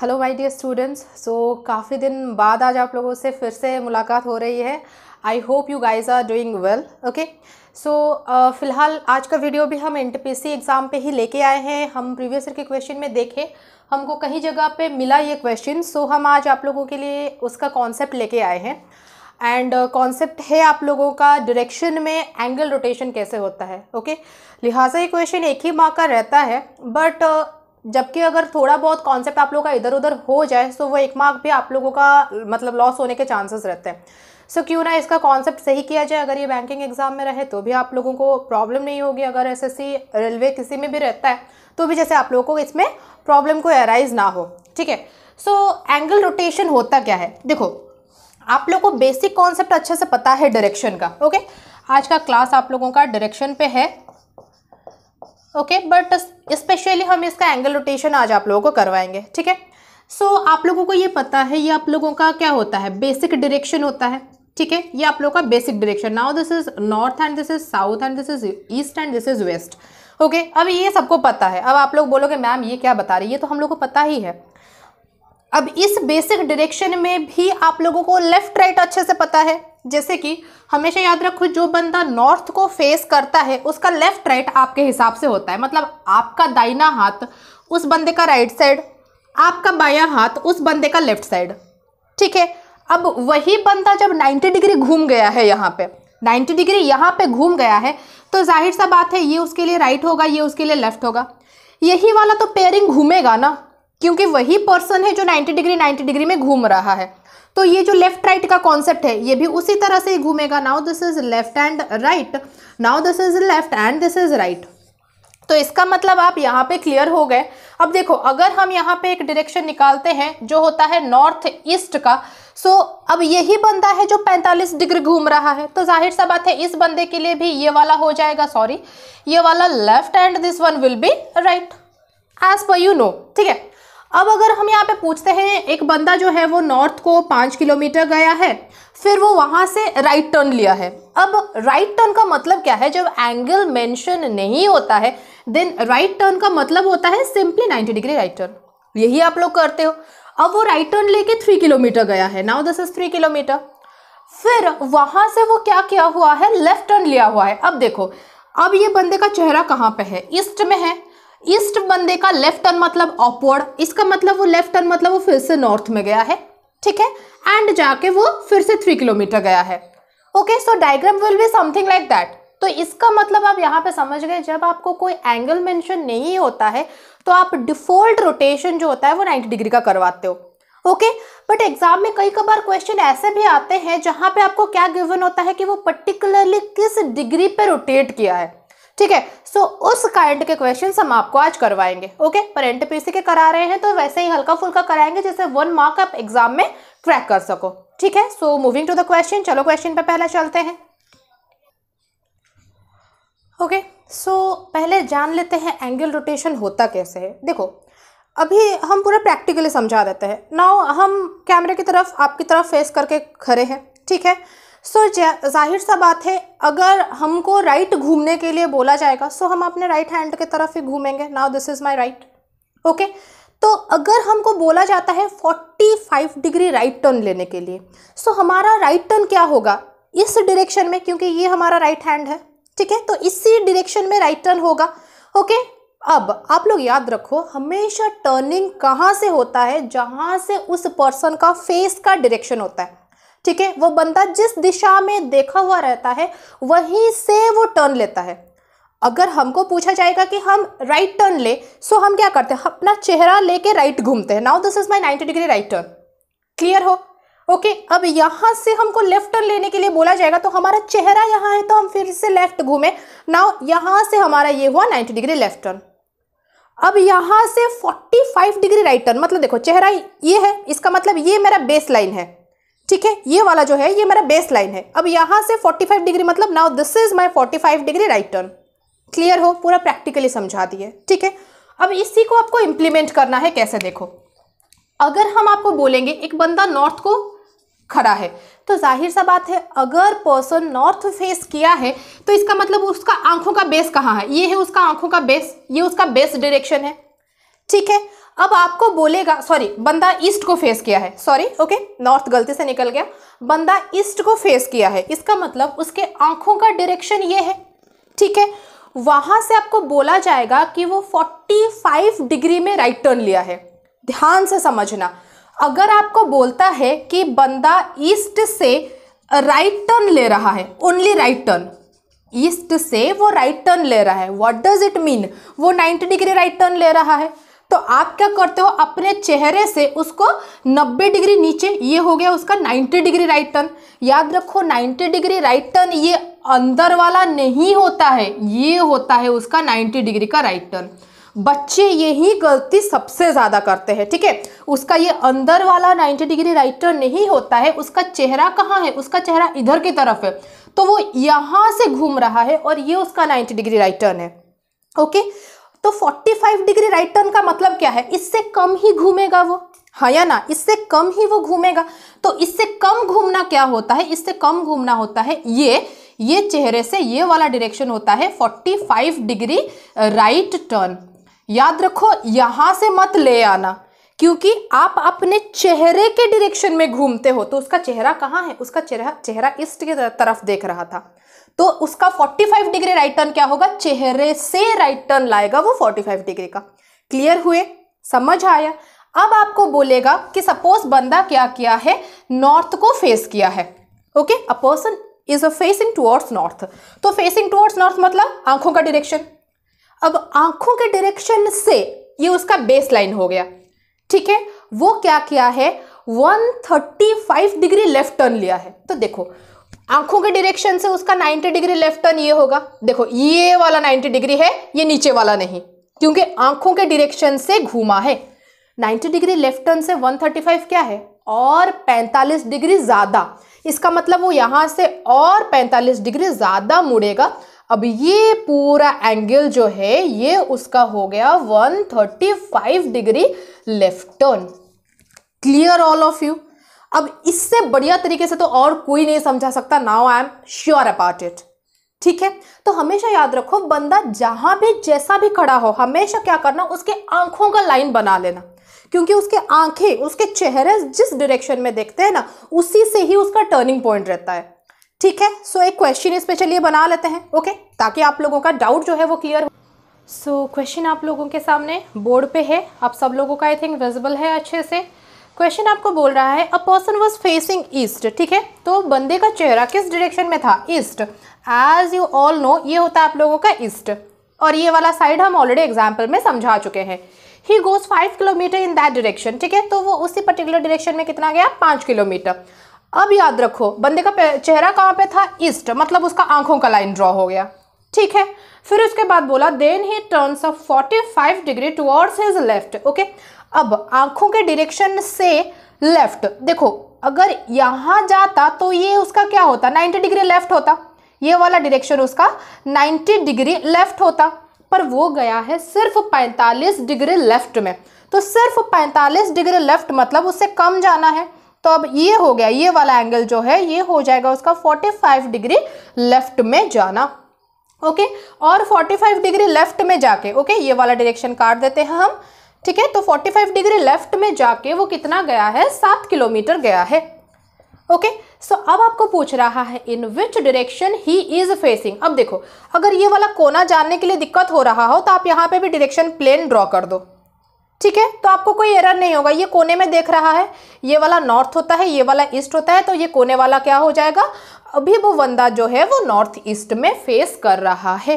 Hello my dear students so काफ़ी दिन बाद आज आप लोगों से फिर से मुलाकात हो रही है I hope you guys are doing well okay so फिलहाल आज का वीडियो भी हम एन एग्ज़ाम पे ही लेके आए हैं हम प्रीवियस ईयर के क्वेश्चन में देखें हमको कहीं जगह पे मिला ये क्वेश्चन सो so, हम आज आप लोगों के लिए उसका कॉन्सेप्ट लेके आए हैं एंड कॉन्सेप्ट uh, है आप लोगों का डायरेक्शन में एंगल रोटेशन कैसे होता है ओके okay? लिहाजा ये क्वेश्चन एक ही मार्क का रहता है बट जबकि अगर थोड़ा बहुत कॉन्सेप्ट आप लोगों का इधर उधर हो जाए तो वो एक मार्क भी आप लोगों का मतलब लॉस होने के चांसेस रहते हैं सो so, क्यों ना इसका कॉन्सेप्ट सही किया जाए अगर ये बैंकिंग एग्ज़ाम में रहे तो भी आप लोगों को प्रॉब्लम नहीं होगी अगर एसएससी रेलवे किसी में भी रहता है तो भी जैसे आप लोगों को इसमें प्रॉब्लम को अराइज ना हो ठीक है सो एंगल रोटेशन होता क्या है देखो आप लोग को बेसिक कॉन्सेप्ट अच्छे से पता है डायरेक्शन का ओके आज का क्लास आप लोगों का डायरेक्शन पे है ओके बट स्पेशली हम इसका एंगल रोटेशन आज आप लोगों को करवाएंगे ठीक है सो so, आप लोगों को ये पता है ये आप लोगों का क्या होता है बेसिक डिरेक्शन होता है ठीक है ये आप लोगों का basic direction now this is north and this is south and this is east and this is west okay अब ये सबको पता है अब आप लोग बोलोगे मैम ये क्या बता रही है तो हम लोग को पता ही है अब इस बेसिक डायरेक्शन में भी आप लोगों को लेफ़्ट राइट अच्छे से पता है जैसे कि हमेशा याद रखो जो बंदा नॉर्थ को फेस करता है उसका लेफ़्ट राइट आपके हिसाब से होता है मतलब आपका दाइना हाथ उस बंदे का राइट साइड आपका बाया हाथ उस बंदे का लेफ़्ट साइड ठीक है अब वही बंदा जब 90 डिग्री घूम गया है यहाँ पे 90 डिग्री यहाँ पे घूम गया है तो जाहिर सा बात है ये उसके लिए राइट होगा ये उसके लिए लेफ़्ट होगा यही वाला तो पेयरिंग घूमेगा ना क्योंकि वही पर्सन है जो 90 डिग्री 90 डिग्री में घूम रहा है तो ये जो लेफ्ट राइट का कॉन्सेप्ट है ये भी उसी तरह से ही घूमेगा now this is left and right now this is left and this is right तो इसका मतलब आप यहाँ पे क्लियर हो गए अब देखो अगर हम यहाँ पे एक डायरेक्शन निकालते हैं जो होता है नॉर्थ ईस्ट का सो अब यही बंदा है जो 45 डिग्री घूम रहा है तो जाहिर सा बात है इस बंदे के लिए भी ये वाला हो जाएगा सॉरी ये वाला left and this one will be right as पर यू नो ठीक है अब अगर हम यहाँ पे पूछते हैं एक बंदा जो है वो नॉर्थ को पाँच किलोमीटर गया है फिर वो वहाँ से राइट टर्न लिया है अब राइट टर्न का मतलब क्या है जब एंगल मेंशन नहीं होता है देन राइट टर्न का मतलब होता है सिंपली 90 डिग्री राइट टर्न यही आप लोग करते हो अब वो राइट टर्न लेके थ्री किलोमीटर गया है now this is three kilometre फिर वहाँ से वो क्या किया हुआ है लेफ्ट टर्न लिया हुआ है अब देखो अब ये बंदे का चेहरा कहाँ पे है ईस्ट में है ईस्ट बंदे का लेफ्ट टर्न मतलब अपवर्ड इसका मतलब वो लेफ्ट टर्न मतलब वो फिर से नॉर्थ में गया है ठीक है एंड जाके वो फिर से थ्री किलोमीटर गया है okay so diagram will be something like that तो इसका मतलब आप यहाँ पे समझ गए जब आपको कोई एंगल मेंशन नहीं होता है तो आप डिफॉल्ट रोटेशन जो होता है वो 90 डिग्री का करवाते हो ओके बट एग्जाम में कई कबार क्वेश्चन ऐसे भी आते हैं जहाँ पे आपको क्या गिवन होता है कि वो पर्टिकुलरली किस डिग्री पे रोटेट किया है ठीक है सो उस काइंड के क्वेश्चन हम आपको आज करवाएंगे ओके पर एन के करा रहे हैं तो वैसे ही हल्का फुल्का कराएंगे जैसे वन मार्क आप एग्जाम में क्रैक कर सको ठीक है so moving to the question चलो क्वेश्चन पे पहले चलते हैं ओके okay, सो so, पहले जान लेते हैं एंगल रोटेशन होता कैसे है देखो अभी हम पूरा प्रैक्टिकली समझा देते हैं नाउ हम कैमरे की तरफ आपकी तरफ फेस करके खड़े हैं ठीक है सो so, जाहिर सा बात है अगर हमको राइट घूमने के लिए बोला जाएगा सो so हम अपने राइट हैंड की तरफ ही घूमेंगे now this is my right okay तो अगर हमको बोला जाता है 45 डिग्री राइट टर्न लेने के लिए सो so हमारा राइट टर्न क्या होगा इस डिरेक्शन में क्योंकि ये हमारा राइट हैंड है ठीक है तो इसी डिरेक्शन में राइट टर्न होगा ओके अब आप लोग याद रखो हमेशा टर्निंग कहाँ से होता है जहाँ से उस पर्सन का फेस का डायरेक्शन होता है ठीक है वो बंदा जिस दिशा में देखा हुआ रहता है वहीं से वो टर्न लेता है अगर हमको पूछा जाएगा कि हम राइट टर्न ले सो हम क्या करते हैं अपना चेहरा लेके राइट घूमते हैं now this is my ninety degree right turn clear हो ओके okay, अब यहां से हमको लेफ्ट टर्न लेने के लिए बोला जाएगा तो हमारा चेहरा यहां है तो हम फिर से लेफ्ट घूमे नाउ यहां से हमारा ये हुआ 90 डिग्री लेफ्ट टर्न अब यहां से 45 डिग्री राइट टर्न मतलब देखो चेहरा ये है इसका मतलब ये मेरा बेस लाइन है ठीक है ये वाला जो है ये मेरा बेस लाइन है अब यहाँ से 45 डिग्री मतलब now this is my 45 degree right turn clear हो पूरा प्रैक्टिकली समझा दिए ठीक है अब इसी को आपको इम्प्लीमेंट करना है कैसे देखो अगर हम आपको बोलेंगे एक बंदा नॉर्थ को खड़ा है तो जाहिर सा बात है अगर पर्सन नॉर्थ फेस किया है तो इसका मतलब उसका आंखों का बेस कहाँ है ये है उसका आंखों का बेस ये उसका बेस डायरेक्शन है ठीक है अब आपको बोलेगा सॉरी बंदा ईस्ट को फेस किया है सॉरी ओके नॉर्थ गलती से निकल गया बंदा ईस्ट को फेस किया है इसका मतलब उसके आंखों का डायरेक्शन ये है ठीक है वहां से आपको बोला जाएगा कि वो 45 डिग्री में राइट टर्न लिया है ध्यान से समझना अगर आपको बोलता है कि बंदा ईस्ट से राइट टर्न ले रहा है ओनली राइट टर्न ईस्ट से वो राइट टर्न ले रहा है वॉट डज इट मीन वो 90 डिग्री राइट टर्न ले रहा है तो आप क्या करते हो अपने चेहरे से उसको 90 डिग्री नीचे ये हो गया उसका 90 डिग्री राइट टर्न याद रखो 90 डिग्री राइट टर्न ये अंदर वाला नहीं होता है ये होता है उसका 90 डिग्री का राइट टर्न बच्चे यही गलती सबसे ज़्यादा करते हैं ठीक है ठीके? उसका ये अंदर वाला 90 डिग्री राइट टर्न नहीं होता है उसका चेहरा कहाँ है उसका चेहरा इधर की तरफ है तो वो यहाँ से घूम रहा है और ये उसका नाइन्टी डिग्री राइट टर्न है ओके तो 45 डिग्री राइट टर्न का मतलब क्या है इससे कम ही घूमेगा वो हाँ या ना इससे कम ही वो घूमेगा तो इससे कम घूमना क्या होता है इससे कम घूमना होता है ये ये चेहरे से ये वाला डायरेक्शन होता है 45 डिग्री राइट टर्न याद रखो यहां से मत ले आना क्योंकि आप अपने चेहरे के डिरेक्शन में घूमते हो तो उसका चेहरा कहाँ है उसका चेहरा चेहरा ईस्ट की तरफ देख रहा था तो उसका 45 डिग्री राइट टर्न क्या होगा चेहरे से राइट टर्न लाएगा वो 45 डिग्री का क्लियर हुए समझ आया अब आपको बोलेगा कि सपोज बंदा क्या किया है नॉर्थ को फेस किया है okay a person is a facing towards north तो फेसिंग टुवर्ड्स नॉर्थ मतलब आंखों का डायरेक्शन अब आंखों के डायरेक्शन से ये उसका बेस लाइन हो गया ठीक है वो क्या किया है 135 डिग्री लेफ्ट टर्न लिया है तो देखो आंखों के डायरेक्शन से उसका 90 डिग्री लेफ्ट टर्न ये होगा देखो ये वाला 90 डिग्री है ये नीचे वाला नहीं क्योंकि आंखों के डायरेक्शन से घूमा है 90 डिग्री लेफ्ट टर्न से 135 क्या है और 45 डिग्री ज़्यादा इसका मतलब वो यहां से और 45 डिग्री ज़्यादा मुड़ेगा अब ये पूरा एंगल जो है ये उसका हो गया 135 degree left turn clear all of you अब इससे बढ़िया तरीके से तो और कोई नहीं समझा सकता now I am sure about it ठीक है तो हमेशा याद रखो बंदा जहां भी जैसा भी खड़ा हो हमेशा क्या करना उसके आंखों का लाइन बना लेना क्योंकि उसके आंखें उसके चेहरे जिस डायरेक्शन में देखते हैं ना उसी से ही उसका टर्निंग पॉइंट रहता है ठीक है सो so, एक क्वेश्चन इस पे चलिए बना लेते हैं ओके ताकि आप लोगों का डाउट जो है वो क्लियर हो सो so, क्वेश्चन आप लोगों के सामने बोर्ड पे है आप सब लोगों का आई थिंक विजिबल है अच्छे से क्वेश्चन आपको बोल रहा है a person was facing east ठीक है तो बंदे का चेहरा किस डायरेक्शन में था east as you all know ये होता है आप लोगों का ईस्ट और ये वाला साइड हम ऑलरेडी एग्जाम्पल में समझा चुके हैं he goes five kilometre in that direction ठीक है तो वो उसी पर्टिकुलर डायरेक्शन में कितना गया पाँच किलोमीटर अब याद रखो बंदे का चेहरा कहाँ पे था ईस्ट मतलब उसका आंखों का लाइन ड्रॉ हो गया ठीक है फिर उसके बाद बोला then he off forty five degree towards his left okay अब आंखों के डिरेक्शन से लेफ्ट देखो अगर यहाँ जाता तो ये उसका क्या होता 90 डिग्री लेफ्ट होता ये वाला डिरेक्शन उसका 90 डिग्री लेफ्ट होता पर वो गया है सिर्फ 45 डिग्री लेफ्ट में तो सिर्फ 45 डिग्री लेफ्ट मतलब उससे कम जाना है तो अब ये हो गया ये वाला एंगल जो है ये हो जाएगा उसका 45 डिग्री लेफ्ट में जाना ओके और 45 डिग्री लेफ्ट में जाके ओके ये वाला डायरेक्शन काट देते हैं हम ठीक है तो 45 डिग्री लेफ्ट में जाके वो कितना गया है सात किलोमीटर गया है ओके okay, सो so अब आपको पूछ रहा है in which direction he is facing अब देखो अगर ये वाला कोना जानने के लिए दिक्कत हो रहा हो तो आप यहाँ पे भी डायरेक्शन प्लेन ड्रॉ कर दो ठीक है तो आपको कोई एरर नहीं होगा ये कोने में देख रहा है ये वाला नॉर्थ होता है ये वाला ईस्ट होता है तो ये कोने वाला क्या हो जाएगा वो वंदा जो है वो नॉर्थ ईस्ट में फेस कर रहा है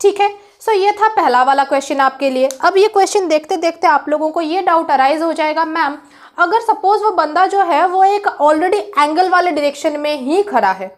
ठीक है सो so, ये था पहला वाला क्वेश्चन आपके लिए अब ये क्वेश्चन देखते देखते आप लोगों को ये डाउट अराइज हो जाएगा मैम अगर सपोज वो बंदा जो है वो एक ऑलरेडी एंगल वाले डायरेक्शन में ही खड़ा है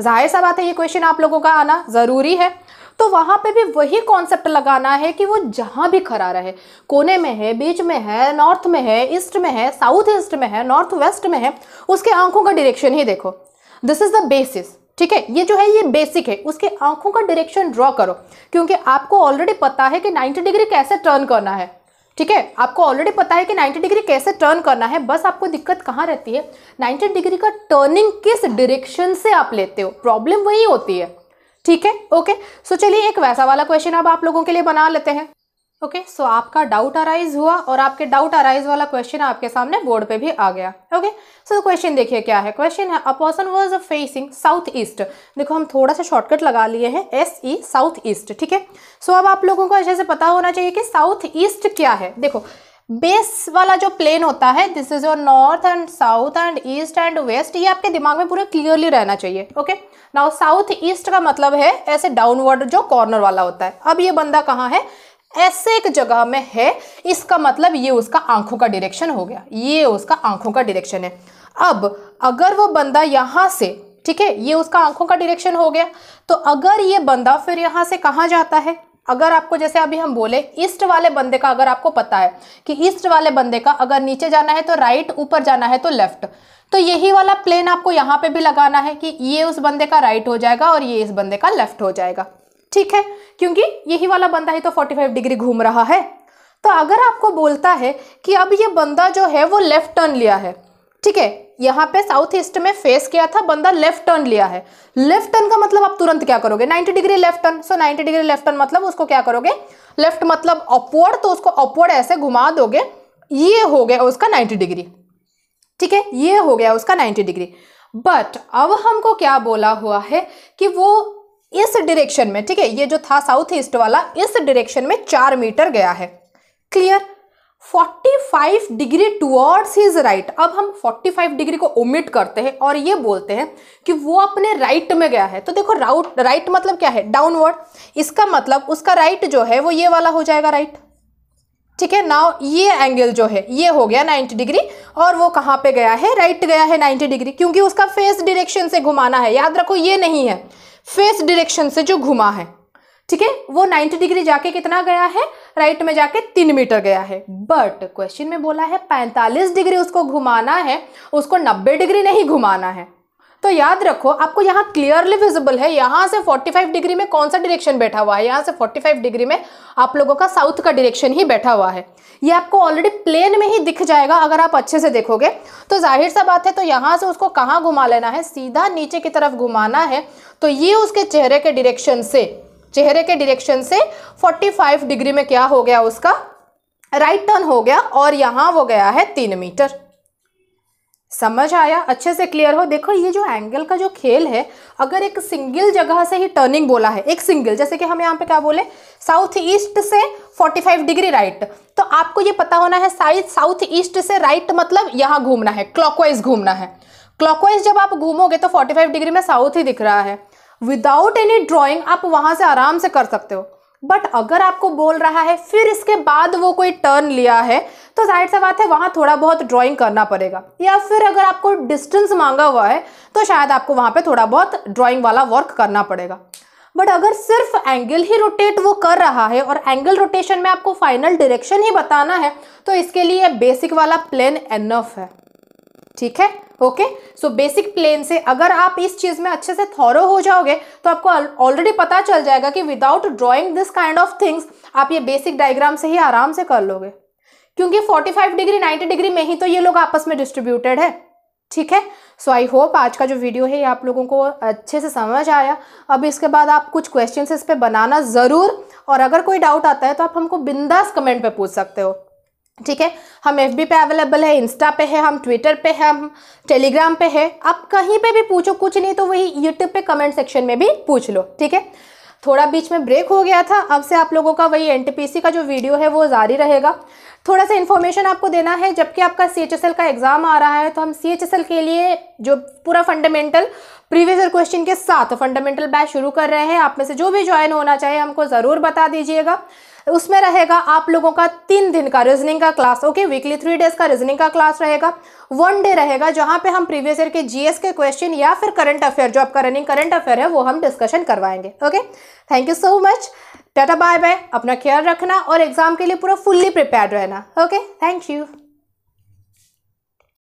जाहिर सा बात है ये क्वेश्चन आप लोगों का आना ज़रूरी है तो वहाँ पे भी वही कॉन्सेप्ट लगाना है कि वो जहाँ भी खड़ा रहे कोने में है बीच में है नॉर्थ में है ईस्ट में है साउथ ईस्ट में है नॉर्थ वेस्ट में है उसके आंखों का डायरेक्शन ही देखो दिस इज द बेसिस ठीक है ये जो है ये बेसिक है उसके आंखों का डायरेक्शन ड्रॉ करो क्योंकि आपको ऑलरेडी पता है कि 90 डिग्री कैसे टर्न करना है ठीक है आपको ऑलरेडी पता है कि 90 डिग्री कैसे टर्न करना है बस आपको दिक्कत कहाँ रहती है 90 डिग्री का टर्निंग किस डिरेक्शन से आप लेते हो प्रॉब्लम वही होती है ठीक है ओके सो चलिए एक वैसा वाला क्वेश्चन अब आप लोगों के लिए बना लेते हैं ओके okay, सो so आपका डाउट अराइज हुआ और आपके डाउट अराइज वाला क्वेश्चन आपके सामने बोर्ड पे भी आ गया ओके सो क्वेश्चन देखिए क्या है क्वेश्चन है a person was facing south east देखो हम थोड़ा सा शॉर्टकट लगा लिए हैं एस ई साउथ ईस्ट ठीक है सो अब आप लोगों को अच्छे से पता होना चाहिए कि साउथ ईस्ट क्या है देखो बेस वाला जो प्लेन होता है this is your north and south and east and west ये आपके दिमाग में पूरा क्लियरली रहना चाहिए ओके नाउ साउथ ईस्ट का मतलब है ऐसे डाउनवर्ड जो कॉर्नर वाला होता है अब ये बंदा कहाँ है ऐसे एक जगह में है इसका मतलब ये उसका आंखों का डायरेक्शन हो गया ये उसका आंखों का डायरेक्शन है अब अगर वो बंदा यहाँ से ठीक है ये उसका आंखों का डायरेक्शन हो गया तो अगर ये बंदा फिर यहाँ से कहाँ जाता है अगर आपको जैसे अभी हम बोले ईस्ट वाले बंदे का अगर आपको पता है कि ईस्ट वाले बंदे का अगर नीचे जाना है तो राइट ऊपर जाना है तो लेफ्ट तो यही वाला प्लेन आपको यहाँ पे भी लगाना है कि ये उस बंदे का राइट हो जाएगा और ये इस बंदे का लेफ्ट हो जाएगा ठीक है क्योंकि यही वाला बंदा ही तो 45 डिग्री घूम रहा है तो अगर आपको बोलता है कि अब ये बंदा जो है वो लेफ्ट टर्न लिया है ठीक है यहाँ पे साउथ ईस्ट में फेस किया था बंदा लेफ्ट टर्न लिया है लेफ्ट टर्न का मतलब आप तुरंत क्या करोगे 90 degree left turn so 90 degree left turn मतलब उसको क्या करोगे लेफ्ट मतलब अपवर्ड तो उसको अपवर्ड ऐसे घुमा दोगे ये हो गया उसका 90 डिग्री ठीक है ये हो गया उसका 90 डिग्री बट अब हमको क्या बोला हुआ है कि वो इस डिरेक्शन में ठीक है ये जो था साउथ ईस्ट वाला इस डिरेक्शन में चार मीटर गया है clear 45 degree towards his right अब हम 45 डिग्री को ओमिट करते हैं और ये बोलते हैं कि वो अपने राइट right में गया है तो देखो राउट राइट right मतलब क्या है डाउनवर्ड इसका मतलब उसका राइट right जो है वो ये वाला हो जाएगा राइट right. ठीक है नाव ये एंगल जो है ये हो गया 90 डिग्री और वो कहाँ पे गया है राइट right गया है 90 डिग्री क्योंकि उसका फेस डिरेक्शन से घुमाना है याद रखो ये नहीं है फेस डिरेक्शन से जो घुमा है ठीक है वो 90 डिग्री जाके कितना गया है राइट right में जाके तीन मीटर गया है बट क्वेश्चन में बोला है 45 डिग्री उसको घुमाना है उसको 90 डिग्री नहीं घुमाना है तो याद रखो आपको यहाँ क्लियरली विजिबल है यहाँ से 45 डिग्री में कौन सा डिरेक्शन बैठा हुआ है यहाँ से 45 डिग्री में आप लोगों का साउथ का डिरेक्शन ही बैठा हुआ है ये आपको ऑलरेडी प्लेन में ही दिख जाएगा अगर आप अच्छे से देखोगे तो जाहिर सा बात है तो यहाँ से उसको कहाँ घुमा लेना है सीधा नीचे की तरफ घुमाना है तो ये उसके चेहरे के डिरेक्शन से चेहरे के डिरेक्शन से फोर्टी डिग्री में क्या हो गया उसका राइट right टर्न हो गया और यहाँ वो गया है तीन मीटर समझ आया अच्छे से क्लियर हो देखो ये जो एंगल का जो खेल है अगर एक सिंगल जगह से ही टर्निंग बोला है एक सिंगल जैसे कि हम यहाँ पे क्या बोले साउथ ईस्ट से 45 डिग्री राइट तो आपको ये पता होना है साइड साउथ ईस्ट से राइट मतलब यहाँ घूमना है क्लॉकवाइज घूमना है क्लॉकवाइज जब आप घूमोगे तो फोर्टी डिग्री में साउथ ही दिख रहा है विदाउट एनी ड्रॉइंग आप वहाँ से आराम से कर सकते हो बट अगर आपको बोल रहा है फिर इसके बाद वो कोई टर्न लिया है तो जाहिर सी बात है वहाँ थोड़ा बहुत ड्राइंग करना पड़ेगा या फिर अगर आपको डिस्टेंस मांगा हुआ है तो शायद आपको वहाँ पे थोड़ा बहुत ड्राइंग वाला वर्क करना पड़ेगा बट अगर सिर्फ एंगल ही रोटेट वो कर रहा है और एंगल रोटेशन में आपको फाइनल डायरेक्शन ही बताना है तो इसके लिए बेसिक वाला प्लेन एनफ है ठीक है ओके सो बेसिक प्लेन से अगर आप इस चीज़ में अच्छे से थॉरो हो जाओगे तो आपको ऑलरेडी पता चल जाएगा कि without drawing this kind of things आप ये बेसिक डायग्राम से ही आराम से कर लोगे क्योंकि 45 डिग्री 90 डिग्री में ही तो ये लोग आपस में डिस्ट्रीब्यूटेड है ठीक है सो आई होप आज का जो वीडियो है ये आप लोगों को अच्छे से समझ आया अब इसके बाद आप कुछ क्वेश्चन इस पर बनाना ज़रूर और अगर कोई डाउट आता है तो आप हमको बिंदास कमेंट पर पूछ सकते हो ठीक है हम एफ बी पे अवेलेबल है इंस्टा पे है हम ट्विटर पे है हम टेलीग्राम पे है आप कहीं पे भी पूछो कुछ नहीं तो वही यूट्यूब पे कमेंट सेक्शन में भी पूछ लो ठीक है थोड़ा बीच में ब्रेक हो गया था अब से आप लोगों का वही एन का जो वीडियो है वो जारी रहेगा थोड़ा सा इन्फॉर्मेशन आपको देना है जबकि आपका सी का एग्ज़ाम आ रहा है तो हम सी के लिए जो पूरा फंडामेंटल प्रीवियस ईयर क्वेश्चन के साथ फंडामेंटल बैच शुरू कर रहे हैं आप में से जो भी ज्वाइन होना चाहिए हमको ज़रूर बता दीजिएगा उसमें रहेगा आप लोगों का तीन दिन का रीजनिंग का class okay weekly three days का रीजनिंग का क्लास रहेगा वन डे रहेगा जहां पे हम प्रीवियस ईयर के जीएस के क्वेश्चन या फिर करंट अफेयर जो आपका रनिंग करंट अफेयर है वो हम डिस्कशन करवाएंगे okay thank you so much tata bye bye अपना ख्याल रखना और एग्जाम के लिए पूरा फुल्ली प्रिपेयर रहना ओके थैंक यू